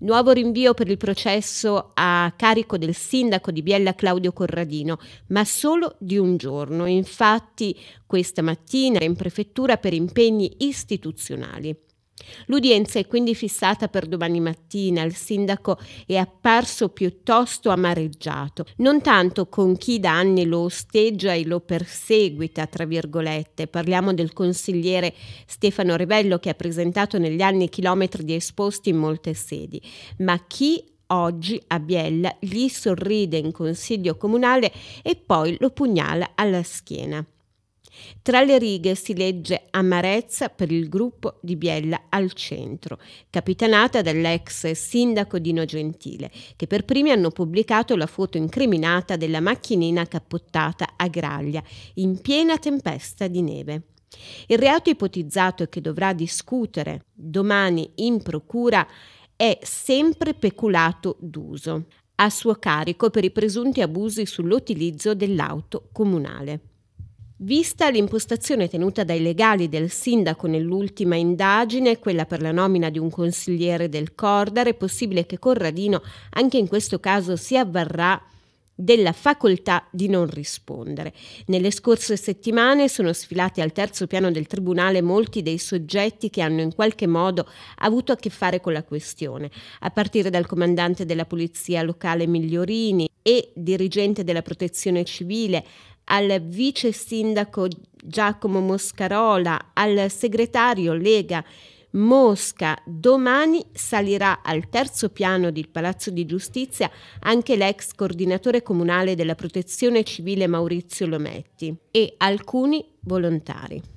Nuovo rinvio per il processo a carico del sindaco di Biella Claudio Corradino, ma solo di un giorno. Infatti questa mattina in prefettura per impegni istituzionali. L'udienza è quindi fissata per domani mattina. Il sindaco è apparso piuttosto amareggiato, non tanto con chi da anni lo osteggia e lo perseguita, tra virgolette. Parliamo del consigliere Stefano Rivello che ha presentato negli anni chilometri di esposti in molte sedi, ma chi oggi a Biella gli sorride in consiglio comunale e poi lo pugnala alla schiena. Tra le righe si legge amarezza per il gruppo di Biella al centro, capitanata dall'ex sindaco Dino Gentile, che per primi hanno pubblicato la foto incriminata della macchinina cappottata a Graglia, in piena tempesta di neve. Il reato ipotizzato che dovrà discutere domani in procura è sempre peculato d'uso a suo carico per i presunti abusi sull'utilizzo dell'auto comunale. Vista l'impostazione tenuta dai legali del sindaco nell'ultima indagine, quella per la nomina di un consigliere del Cordar, è possibile che Corradino anche in questo caso si avvarrà della facoltà di non rispondere. Nelle scorse settimane sono sfilati al terzo piano del Tribunale molti dei soggetti che hanno in qualche modo avuto a che fare con la questione, a partire dal comandante della Polizia locale Migliorini, e dirigente della protezione civile, al vice sindaco Giacomo Moscarola, al segretario Lega Mosca. Domani salirà al terzo piano del Palazzo di Giustizia anche l'ex coordinatore comunale della protezione civile Maurizio Lometti e alcuni volontari.